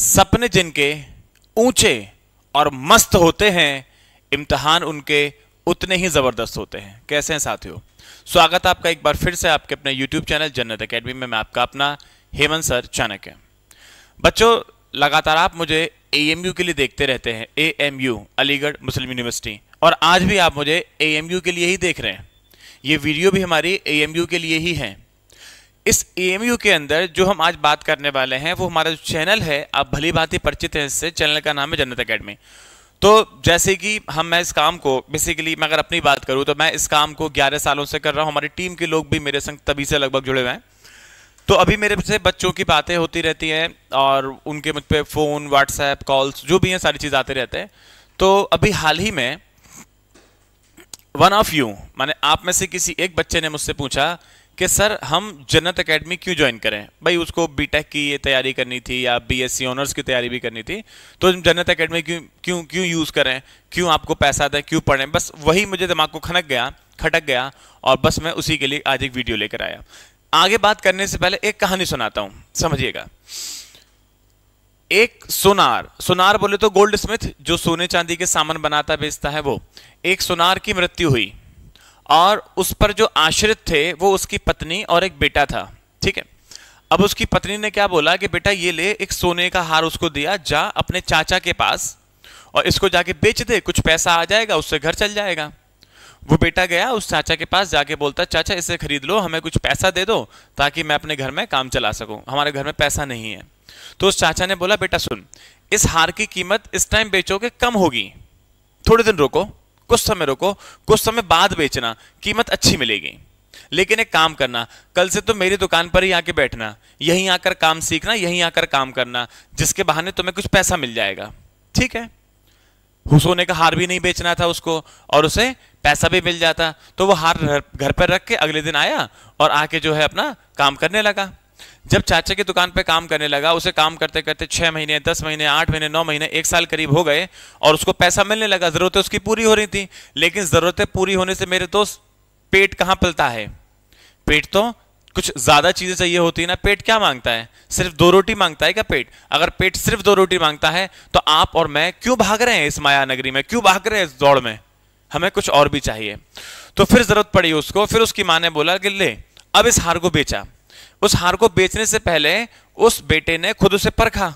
सपने जिनके ऊंचे और मस्त होते हैं इम्तहान उनके उतने ही ज़बरदस्त होते हैं कैसे हैं साथियों स्वागत आपका एक बार फिर से आपके अपने यूट्यूब चैनल जन्नत अकेडमी में मैं आपका अपना हेमंत सर चाणक्य बच्चों लगातार आप मुझे ए के लिए देखते रहते हैं ए अलीगढ़ मुस्लिम यूनिवर्सिटी और आज भी आप मुझे ए के लिए ही देख रहे हैं ये वीडियो भी हमारी ए के लिए ही है इस ए के अंदर जो हम आज बात करने वाले हैं वो हमारा जो चैनल है आप भली बात ही परिचित हैं इससे चैनल का नाम है जन्नत अकेडमी तो जैसे कि हम मैं इस काम को बेसिकली मैं अगर अपनी बात करूं तो मैं इस काम को 11 सालों से कर रहा हूं हमारी टीम के लोग भी मेरे संग तभी से लगभग जुड़े हुए हैं तो अभी मेरे से बच्चों की बातें होती रहती हैं और उनके मुझ पर फ़ोन व्हाट्सएप कॉल्स जो भी हैं सारी चीज़ आते रहते हैं तो अभी हाल ही में वन ऑफ यू माने आप में से किसी एक बच्चे ने मुझसे पूछा कि सर हम जन्नत एकेडमी क्यों ज्वाइन करें भाई उसको बीटेक की ये तैयारी करनी थी या बीएससी ऑनर्स e की तैयारी भी करनी थी तो जन्नत एकेडमी क्यों क्यों क्यों यूज़ करें क्यों आपको पैसा दें क्यों पढ़ें बस वही मुझे दिमाग को खनक गया खटक गया और बस मैं उसी के लिए आज एक वीडियो लेकर आया आगे बात करने से पहले एक कहानी सुनाता हूँ समझिएगा एक सोनार सोनार बोले तो गोल्ड स्मिथ जो सोने चांदी के सामान बनाता बेचता है वो एक सोनार की मृत्यु हुई और उस पर जो आश्रित थे वो उसकी पत्नी और एक बेटा था ठीक है अब उसकी पत्नी ने क्या बोला कि बेटा ये ले एक सोने का हार उसको दिया जा अपने चाचा के पास और इसको जाके बेच दे कुछ पैसा आ जाएगा उससे घर चल जाएगा वो बेटा गया उस चाचा के पास जाके बोलता चाचा इसे खरीद लो हमें कुछ पैसा दे दो ताकि मैं अपने घर में काम चला सकूं हमारे घर में पैसा नहीं है तो उस चाचा ने बोला बेटा सुन इस हार की कीमत इस टाइम बेचोगे कम होगी थोड़े दिन रोको कुछ समय रोको कुछ समय बाद बेचना कीमत अच्छी मिलेगी लेकिन एक काम करना कल से तुम तो मेरी दुकान पर ही आके बैठना यहीं आकर काम सीखना यहीं आकर काम करना जिसके बहाने तुम्हें कुछ पैसा मिल जाएगा ठीक है हुसोने का हार भी नहीं बेचना था उसको और उसे पैसा भी मिल जाता तो वो हार घर पर रख के अगले दिन आया और आके जो है अपना काम करने लगा जब चाचा की दुकान पे काम करने लगा उसे काम करते करते छः महीने दस महीने आठ महीने नौ महीने एक साल करीब हो गए और उसको पैसा मिलने लगा ज़रूरतें उसकी पूरी हो रही थी लेकिन ज़रूरतें पूरी होने से मेरे दोस्त पेट कहाँ पलता है पेट तो कुछ ज़्यादा चीज़ें चाहिए होती है ना पेट क्या मांगता है सिर्फ दो रोटी मांगता है क्या पेट अगर पेट सिर्फ दो रोटी मांगता है तो आप और मैं क्यों भाग रहे हैं इस माया नगरी में क्यों भाग रहे हैं इस दौड़ में हमें कुछ और भी चाहिए तो फिर ज़रूरत पड़ी उसको फिर उसकी माँ ने बोला कि ले अब इस हार को बेचा उस हार को बेचने से पहले उस बेटे ने खुद उसे परखा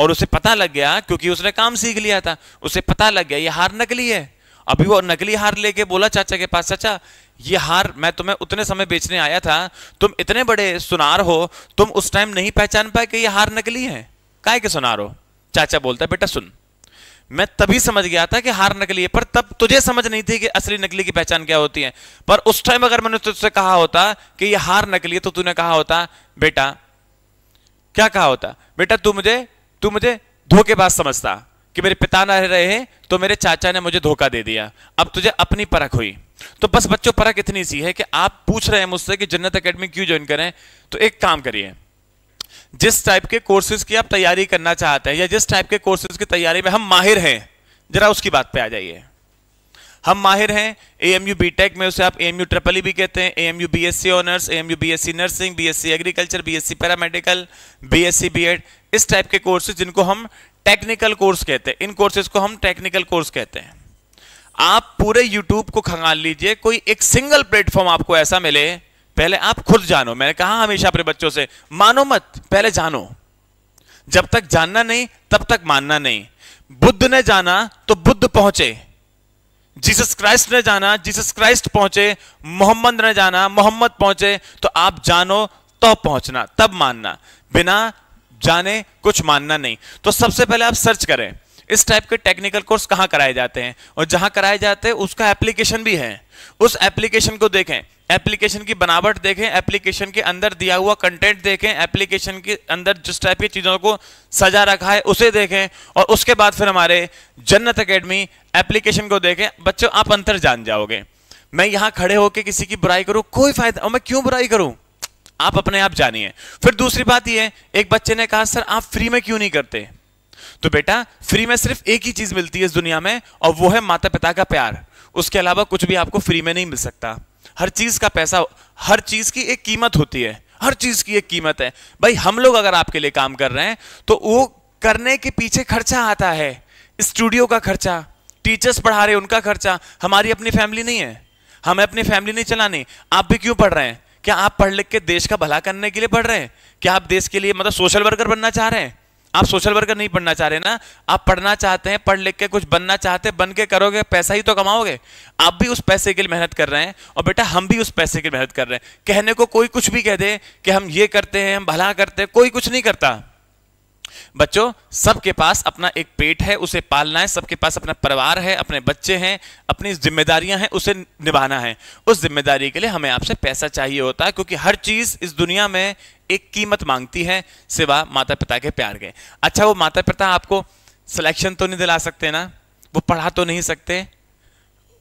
और उसे पता लग गया क्योंकि उसने काम सीख लिया था उसे पता लग गया ये हार नकली है अभी वो नकली हार लेके बोला चाचा के पास चाचा ये हार मैं तुम्हें उतने समय बेचने आया था तुम इतने बड़े सुनार हो तुम उस टाइम नहीं पहचान पाए कि ये हार नकली है काय के सुनार हो चाचा बोलता है बेटा सुन मैं तभी समझ गया था कि हार नकली है पर तब तुझे समझ नहीं थी कि असली नकली की पहचान क्या होती है पर उस टाइम अगर मैंने तुझसे कहा होता कि ये हार नकली है तो तूने कहा होता बेटा क्या कहा होता बेटा तू मुझे तू मुझे धोखेबाज समझता कि मेरे पिता ना रहे हैं तो मेरे चाचा ने मुझे धोखा दे दिया अब तुझे अपनी परख हुई तो बस बच्चों परख इतनी सी है कि आप पूछ रहे हैं मुझसे कि जन्नत अकेडमी क्यों ज्वाइन करें तो एक काम करिए जिस टाइप के कोर्सेज की आप तैयारी करना चाहते हैं या जिस टाइप के कोर्सेज की तैयारी में हम माहिर हैं जरा उसकी बात पे आ जाइए हम माहिर हैं A M U B tech में उसे आप A M U triple E भी कहते हैं A M U B S C honours A M U B S C nursing B S C agriculture B S C paramedical B S C B ed इस type के courses जिनको हम technical course कहते हैं इन courses को हम technical course कहते हैं आप पूरे यूट्यूब को खंगाल लीजिए कोई एक सिंगल प्लेटफॉर्म आपको ऐसा मिले पहले आप खुद जानो मैंने कहा हमेशा अपने बच्चों से मानो मत पहले जानो जब तक जानना नहीं तब तक मानना नहीं बुद्ध ने जाना तो बुद्ध पहुंचे जीसस क्राइस्ट ने जाना जीसस क्राइस्ट पहुंचे मोहम्मद ने जाना मोहम्मद पहुंचे तो आप जानो तो पहुंचना तब मानना बिना जाने कुछ मानना नहीं तो सबसे पहले आप सर्च करें इस टाइप के टेक्निकल कोर्स कहां कराए जाते हैं और जहां कराए जाते हैं उसका एप्लीकेशन भी है उस एप्लीकेशन को देखें एप्लीकेशन की बनावट देखें एप्लीकेशन के अंदर दिया हुआ कंटेंट देखें एप्लीकेशन के अंदर जिस टाइप की चीज़ों को सजा रखा है उसे देखें और उसके बाद फिर हमारे जन्नत अकेडमी एप्लीकेशन को देखें बच्चों आप अंतर जान जाओगे मैं यहाँ खड़े होकर किसी की बुराई करूँ कोई फायदा और मैं क्यों बुराई करूँ आप अपने आप जानिए फिर दूसरी बात यह एक बच्चे ने कहा सर आप फ्री में क्यों नहीं करते तो बेटा फ्री में सिर्फ एक ही चीज़ मिलती है इस दुनिया में और वो है माता पिता का प्यार उसके अलावा कुछ भी आपको फ्री में नहीं मिल सकता हर चीज का पैसा हर चीज की एक कीमत होती है हर चीज की एक कीमत है भाई हम लोग अगर आपके लिए काम कर रहे हैं तो वो करने के पीछे खर्चा आता है स्टूडियो का खर्चा टीचर्स पढ़ा रहे उनका खर्चा हमारी अपनी फैमिली नहीं है हमें अपनी फैमिली नहीं चलानी आप भी क्यों पढ़ रहे हैं क्या आप पढ़ लिख के देश का भला करने के लिए पढ़ रहे हैं क्या आप देश के लिए मतलब सोशल वर्कर बनना चाह रहे हैं आप सोशल वर्कर नहीं पढ़ना चाह रहे ना आप पढ़ना चाहते हैं पढ़ लिख के कुछ बनना चाहते हैं बन के करोगे पैसा ही तो कमाओगे आप भी उस पैसे के लिए मेहनत कर रहे हैं और बेटा हम भी उस पैसे के लिए मेहनत कर रहे हैं कहने को कोई कुछ भी कह दे कि हम ये करते हैं हम भला करते हैं कोई कुछ नहीं करता बच्चों सबके पास अपना एक पेट है उसे पालना है सबके पास अपना परिवार है अपने बच्चे हैं अपनी जिम्मेदारियां हैं उसे निभाना है उस जिम्मेदारी के लिए हमें आपसे पैसा चाहिए होता है क्योंकि हर चीज़ इस दुनिया में एक कीमत मांगती है सिवा माता पिता के प्यार के अच्छा वो माता पिता आपको सिलेक्शन तो नहीं दिला सकते ना वो पढ़ा तो नहीं सकते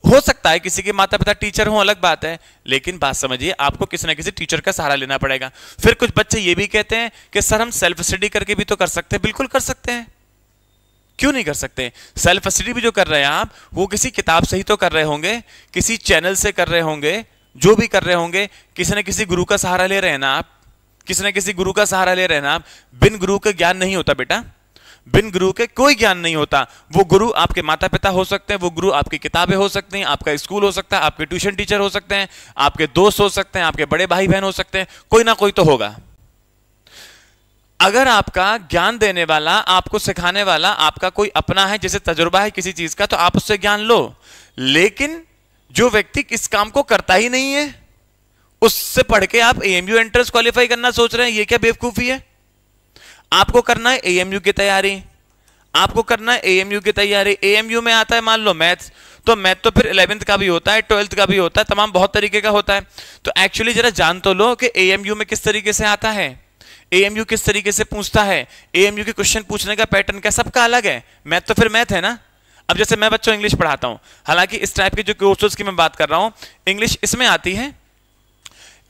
हो सकता है किसी के माता पिता टीचर हो अलग बात है लेकिन बात समझिए आपको किसी ना किसी टीचर का सहारा लेना पड़ेगा फिर कुछ बच्चे ये भी कहते हैं कि सर हम सेल्फ स्टडी करके भी तो कर सकते हैं बिल्कुल कर सकते हैं क्यों नहीं कर सकते सेल्फ स्टडी भी जो कर रहे हैं आप वो किसी किताब से ही तो कर रहे होंगे किसी चैनल से कर रहे होंगे जो भी कर रहे होंगे किसी ना किसी गुरु का सहारा ले रहे हैं ना आप किसी न किसी गुरु का सहारा ले रहे हैं ना आप बिन गुरु का ज्ञान नहीं होता बेटा बिन गुरु के कोई ज्ञान नहीं होता वो गुरु आपके माता पिता हो सकते हैं वो गुरु आपकी किताबें हो सकती हैं आपका स्कूल हो सकता है आपके ट्यूशन टीचर हो सकते हैं आपके दोस्त हो सकते हैं आपके बड़े भाई बहन हो सकते हैं कोई ना कोई तो होगा अगर आपका ज्ञान देने वाला आपको सिखाने वाला आपका कोई अपना है जैसे तजुर्बा है किसी चीज का तो आप उससे ज्ञान लो लेकिन जो व्यक्ति इस काम को करता ही नहीं है उससे पढ़ के आप एएमयू एंट्रेंस क्वालिफाई करना सोच रहे हैं ये क्या बेवकूफी है आपको करना है एएमयू की तैयारी आपको करना है एएमयू की तैयारी एएमयू में आता है मान लो मैथ्स तो मैथ तो फिर इलेवेंथ का भी होता है ट्वेल्थ का भी होता है तमाम बहुत तरीके का होता है तो एक्चुअली जरा जान तो लो कि एएमयू में किस तरीके से आता है एएमयू किस तरीके से पूछता है एएमयू के क्वेश्चन पूछने का पैटर्न क्या सबका अलग है मैथ तो फिर मैथ है ना अब जैसे मैं बच्चों इंग्लिश पढ़ाता हूं हालांकि इस टाइप के जो कोर्सेज की मैं बात कर रहा हूँ इंग्लिश इसमें आती है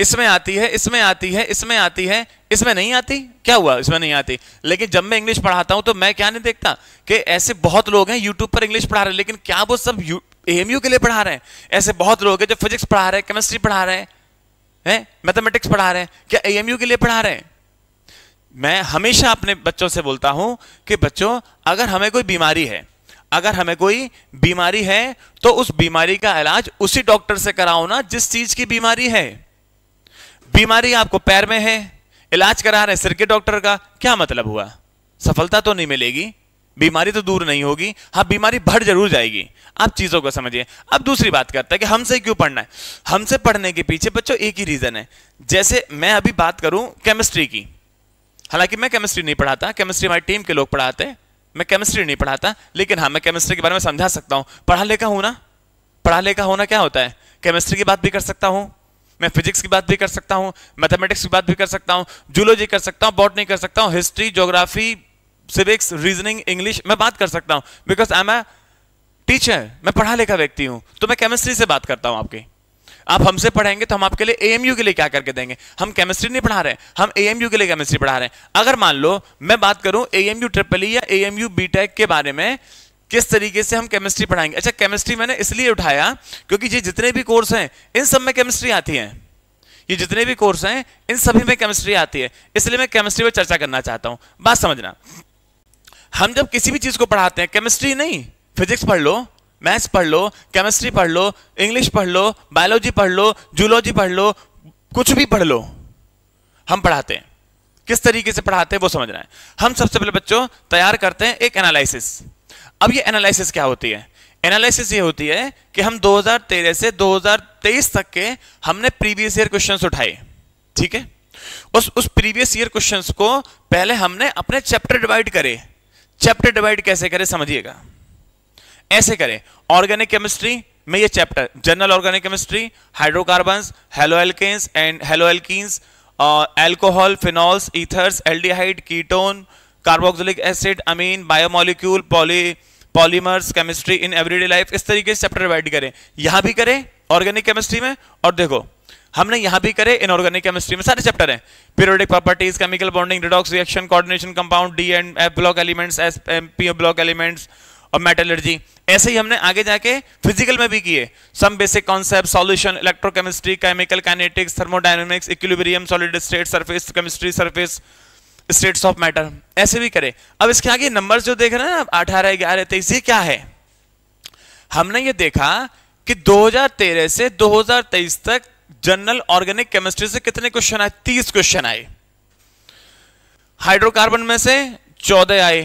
इसमें आती है इसमें आती है इसमें आती है इसमें नहीं आती क्या हुआ इसमें नहीं आती लेकिन जब मैं इंग्लिश पढ़ाता हूं तो मैं क्या नहीं देखता कि ऐसे बहुत लोग हैं यूट्यूब पर इंग्लिश पढ़ा रहे हैं लेकिन क्या वो सब एएमयू के लिए पढ़ा रहे हैं ऐसे बहुत लोग हैं जो फिजिक्स पढ़ा रहे हैं केमिस्ट्री पढ़ा रहे हैं है? मैथमेटिक्स पढ़ा रहे हैं क्या एएमयू के लिए पढ़ा रहे हैं मैं हमेशा अपने बच्चों से बोलता हूं कि बच्चों अगर हमें कोई बीमारी है अगर हमें कोई बीमारी है तो उस बीमारी का इलाज उसी डॉक्टर से कराओ ना जिस चीज की बीमारी है बीमारी आपको पैर में है इलाज करा रहे सिर के डॉक्टर का क्या मतलब हुआ सफलता तो नहीं मिलेगी बीमारी तो दूर नहीं होगी हाँ बीमारी बढ़ जरूर जाएगी आप चीज़ों को समझिए अब दूसरी बात करता है कि हमसे क्यों पढ़ना है हमसे पढ़ने के पीछे बच्चों एक ही रीज़न है जैसे मैं अभी बात करूं केमिस्ट्री की हालांकि मैं केमिस्ट्री नहीं पढ़ाता केमिस्ट्री हमारी टीम के लोग पढ़ाते हैं मैं केमिस्ट्री नहीं पढ़ाता लेकिन हाँ मैं केमिस्ट्री के बारे में समझा सकता हूँ पढ़ा लिखा होना ना पढ़ा लिखा होना क्या होता है केमिस्ट्री की बात भी कर सकता हूँ मैं फिजिक्स की बात भी कर सकता हूँ मैथमेटिक्स की बात भी कर सकता हूँ जूलॉजी कर सकता हूँ बॉटनी कर सकता हूँ history geography civics reasoning English मैं बात कर सकता हूँ because I am a teacher मैं पढ़ा लिखा व्यक्ति हूँ तो मैं केमिस्ट्री से बात करता हूँ आपकी आप हमसे पढ़ेंगे तो हम आपके लिए एएमयू के लिए क्या करके देंगे हम केमिस्ट्री नहीं पढ़ा रहे हम एएमयू के लिए केमिस्ट्री पढ़ा रहे हैं अगर मान लो मैं बात करूं एएमयू ट्रिपल या एएमयू बीटेक के बारे में किस तरीके से हम केमिस्ट्री पढ़ाएंगे अच्छा केमिस्ट्री मैंने इसलिए उठाया क्योंकि ये जितने भी कोर्स हैं इन सब में केमिस्ट्री आती है ये जितने भी कोर्स हैं इन सभी में केमिस्ट्री आती है इसलिए मैं केमिस्ट्री पर चर्चा करना चाहता हूं बात समझना हम जब किसी भी चीज़ को पढ़ाते हैं केमिस्ट्री नहीं फिजिक्स पढ़ लो मैथ्स पढ़ लो केमिस्ट्री पढ़ लो इंग्लिश पढ़ लो बायोलॉजी पढ़ लो जूलॉजी पढ़ लो कुछ भी पढ़ लो हम पढ़ाते हैं किस तरीके से पढ़ाते हैं वो समझना है हम सबसे पहले बच्चों तैयार करते हैं एक एनालिसिस अब ये एनालिसिस क्या होती है एनालिसिस ये होती है कि हम 2013 से 2023 तक के हमने प्रीवियस ईयर क्वेश्चंस उठाए ठीक है उस उस प्रीवियस ईयर क्वेश्चंस को पहले हमने अपने चैप्टर डिवाइड करे चैप्टर डिवाइड कैसे करे समझिएगा ऐसे करें ऑर्गेनिक केमिस्ट्री में ये chapter general organic chemistry hydrocarbon halo alkanes and halo एल्किस alcohol phenols ethers aldehyde ketone carboxylic acid amine biomolecule poly polymers chemistry in everyday life इस तरीके से चैप्टर डिवाइड करें यहां भी करें ऑर्गेनिक केमिस्ट्री में और देखो हमने यहां भी करे इनऑर्गेनिक केमिस्ट्री में सारे चैप्टर हैं periodic properties chemical bonding redox reaction coordination compound D and F block elements S M P block elements और मेटलर्जी ऐसे ही हमने आगे जाके फिजिकल में भी किए some basic concept solution electrochemistry chemical kinetics thermodynamics equilibrium solid state surface chemistry surface states of matter ऐसे भी करें अब इसके आगे नंबर्स जो देख रहे हैं ना अठारह ग्यारह तेईस ये क्या है हमने ये देखा कि 2013 से 2023 तक जनरल ऑर्गेनिक केमिस्ट्री से कितने क्वेश्चन आए तीस क्वेश्चन आए हाइड्रोकार्बन में से चौदह आए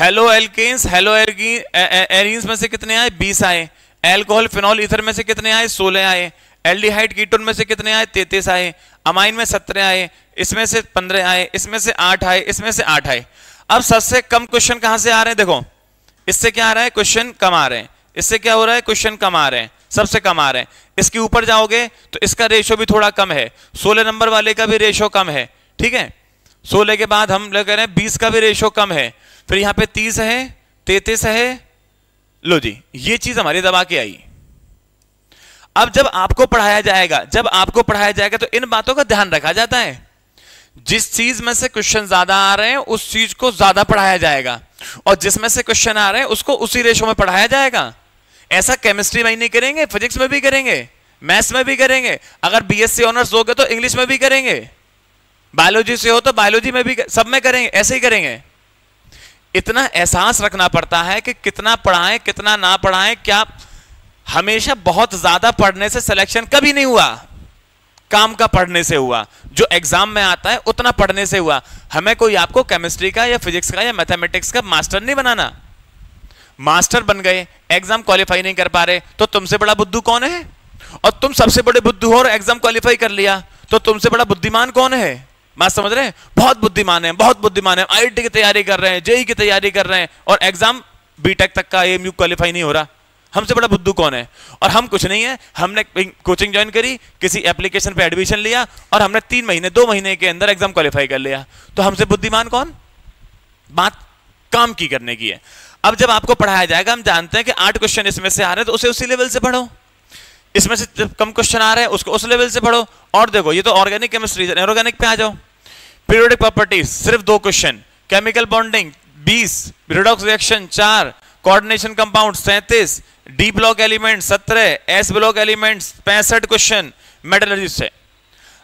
हेलो एल्केन्स हेलो एरीन्स में से कितने आए बीस आए एल्कोहल फिनॉल इथर में से कितने आए सोलह आए एल्डिहाइड कीटोन में से कितने आए तैतीस आए अमाइन में सत्रह आए इसमें से पंद्रह आए इसमें से आठ आए इसमें से आठ आए अब सबसे कम क्वेश्चन कहां से आ रहे हैं देखो इससे क्या आ रहा है क्वेश्चन कम आ रहे हैं इससे क्या हो रहा है क्वेश्चन कम आ रहे हैं सबसे कम आ रहे हैं इसके ऊपर जाओगे तो इसका रेशो भी थोड़ा कम है सोलह नंबर वाले का भी रेशो कम है ठीक है सोलह के बाद हम लोग कह रहे हैं बीस का भी रेशो कम है फिर यहाँ पे तीस है तैतीस है लो जी ये चीज हमारी दबा के आई अब जब आपको पढ़ाया जाएगा जब आपको पढ़ाया जाएगा तो इन बातों का ध्यान रखा जाता है जिस चीज में से क्वेश्चन ज्यादा आ रहे हैं उस चीज को ज्यादा पढ़ाया जाएगा और जिसमें से क्वेश्चन आ रहे हैं उसको उसी रेशो में पढ़ाया जाएगा ऐसा केमिस्ट्री में ही नहीं करेंगे फिजिक्स में भी करेंगे मैथ्स में भी करेंगे अगर बीएससी ऑनर्स हो गए तो इंग्लिश में भी करेंगे बायोलॉजी से हो तो बायोलॉजी में भी सब में करेंगे ऐसे ही करेंगे इतना एहसास रखना पड़ता है कि कितना पढ़ाएं कितना ना पढ़ाएं क्या हमेशा बहुत ज्यादा पढ़ने से सिलेक्शन कभी नहीं हुआ काम का पढ़ने से हुआ जो एग्जाम में आता है उतना पढ़ने से हुआ हमें कोई आपको केमिस्ट्री का या फिजिक्स का या मैथमेटिक्स का मास्टर नहीं बनाना मास्टर बन गए एग्जाम क्वालिफाई नहीं कर पा रहे तो तुमसे बड़ा बुद्धू कौन है और तुम सबसे बड़े बुद्धू हो और एग्जाम क्वालिफाई कर लिया तो तुमसे बड़ा बुद्धिमान कौन है बात समझ रहे हैं बहुत बुद्धिमान है बहुत बुद्धिमान है आई की तैयारी कर रहे हैं जेई e e की तैयारी कर रहे हैं और एग्जाम बीटेक तक का एम क्वालिफाई नहीं हो रहा हमसे बड़ा बुद्धू कौन है और हम कुछ नहीं है हमने कोचिंग ज्वाइन करी किसी एप्लीकेशन पे एडमिशन लिया और हमने तीन महीने दो महीने के अंदर एग्जाम क्वालिफाई कर लिया तो हमसे बुद्धिमान कौन बात काम की करने की है अब जब आपको पढ़ाया जाएगा हम जानते हैं कि आठ क्वेश्चन इसमें से आ रहे हैं तो उसे उसी लेवल से पढ़ो इसमें से जब कम क्वेश्चन आ रहे हैं उसको उस लेवल से पढ़ो और देखो ये तो ऑर्गेनिक केमिस्ट्री ऑर्गेनिक पे आ जाओ पीरियोडिक प्रॉपर्टीज सिर्फ दो क्वेश्चन केमिकल बॉन्डिंग बीस रिडॉक्स रिएक्शन चार कोऑर्डिनेशन कंपाउंड सैंतीस डी ब्लॉक एलिमेंट सत्रह एस ब्लॉक एलिमेंट पैंसठ क्वेश्चन मेटलर्जी से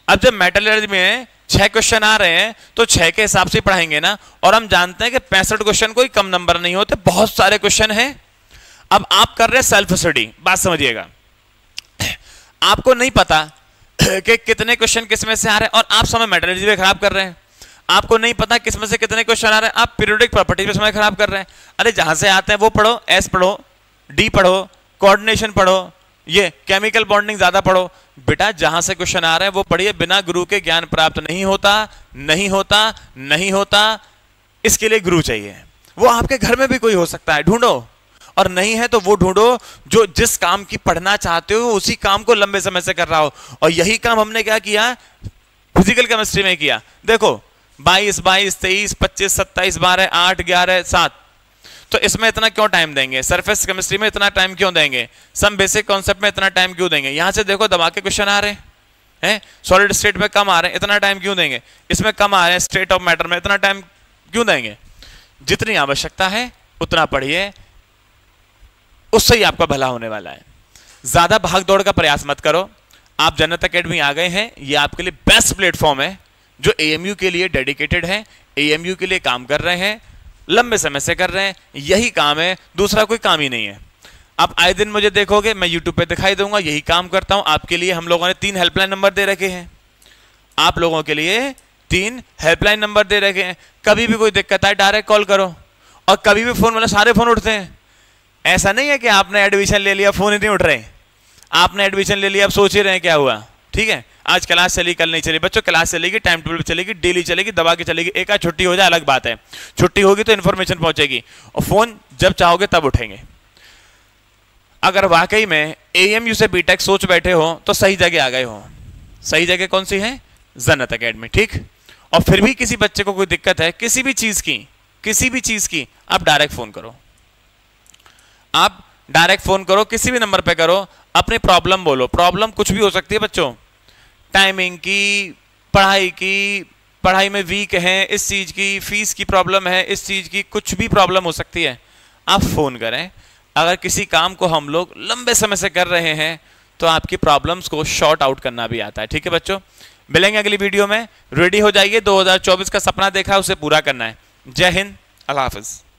अब जब मेटलर्जी में छह क्वेश्चन आ रहे हैं तो छह के हिसाब से पढ़ाएंगे ना और हम जानते हैं कि पैंसठ क्वेश्चन कोई कम नंबर नहीं होते बहुत सारे क्वेश्चन हैं अब आप कर रहे हैं सेल्फ स्टडी बात समझिएगा आपको नहीं पता कि कितने क्वेश्चन किसमें से आ रहे हैं और आप समय मेटलर्जी में खराब कर रहे हैं आपको नहीं पता किसमें से कितने क्वेश्चन आ रहे हैं आप पीरियोडिक प्रॉपर्टी में समय खराब कर रहे हैं अरे जहां से आते हैं वो पढ़ो एस पढ़ो डी पढ़ो कोऑर्डिनेशन पढ़ो ये केमिकल बॉन्डिंग ज्यादा पढ़ो बेटा जहां से क्वेश्चन आ रहा है वो पढ़िए बिना गुरु के ज्ञान प्राप्त नहीं होता नहीं होता नहीं होता इसके लिए गुरु चाहिए वो आपके घर में भी कोई हो सकता है ढूंढो और नहीं है तो वो ढूंढो जो जिस काम की पढ़ना चाहते हो उसी काम को लंबे समय से कर रहा हो और यही काम हमने क्या किया फिजिकल केमिस्ट्री में किया देखो बाईस बाईस तेईस पच्चीस सत्ताईस बारह आठ ग्यारह सात तो इसमें इतना क्यों टाइम देंगे सरफेस केमिस्ट्री में इतना टाइम क्यों देंगे सम बेसिक कॉन्सेप्ट में इतना टाइम क्यों देंगे यहां से देखो दबा के क्वेश्चन आ रहे हैं सॉलिड स्टेट में कम आ रहे हैं इतना टाइम क्यों देंगे इसमें कम आ रहे हैं स्टेट ऑफ मैटर में इतना टाइम क्यों देंगे जितनी आवश्यकता है उतना पढ़िए उससे ही आपका भला होने वाला है ज़्यादा भाग दौड़ का प्रयास मत करो आप जनता अकेडमी आ गए हैं ये आपके लिए बेस्ट प्लेटफॉर्म है जो एएमयू के लिए डेडिकेटेड है एएमयू के लिए काम कर रहे हैं लंबे समय से कर रहे हैं यही काम है दूसरा कोई काम ही नहीं है आप आए दिन मुझे देखोगे मैं यूट्यूब पे दिखाई दूंगा यही काम करता हूं आपके लिए हम लोगों ने तीन हेल्पलाइन नंबर दे रखे हैं आप लोगों के लिए तीन हेल्पलाइन नंबर दे रखे हैं कभी भी कोई दिक्कत आए डायरेक्ट कॉल करो और कभी भी फ़ोन वाले मतलब सारे फ़ोन उठते हैं ऐसा नहीं है कि आपने एडमिशन ले लिया फ़ोन ही नहीं उठ रहे आपने एडमिशन ले लिया आप सोच ही रहे हैं क्या हुआ ठीक है आज क्लास चली कल नहीं चली बच्चों क्लास चलेगी टाइम टेबल पर चलेगी डेली चलेगी दबा के चलेगी एक आध छुट्टी हो जाए अलग बात है छुट्टी होगी तो इन्फॉर्मेशन पहुंचेगी और फोन जब चाहोगे तब उठेंगे अगर वाकई में ए से बीटेक सोच बैठे हो तो सही जगह आ गए हो सही जगह कौन सी है जन्नत अकेडमी ठीक और फिर भी किसी बच्चे को कोई दिक्कत है किसी भी चीज की किसी भी चीज की आप डायरेक्ट फोन करो आप डायरेक्ट फोन करो किसी भी नंबर पे करो अपनी प्रॉब्लम बोलो प्रॉब्लम कुछ भी हो सकती है बच्चों टाइमिंग की पढ़ाई की पढ़ाई में वीक हैं इस चीज़ की फीस की प्रॉब्लम है इस चीज़ की कुछ भी प्रॉब्लम हो सकती है आप फ़ोन करें अगर किसी काम को हम लोग लंबे समय से कर रहे हैं तो आपकी प्रॉब्लम्स को शॉर्ट आउट करना भी आता है ठीक है बच्चों मिलेंगे अगली वीडियो में रेडी हो जाइए 2024 का सपना देखा है उसे पूरा करना है जय हिंद अल्लाह हाफिज़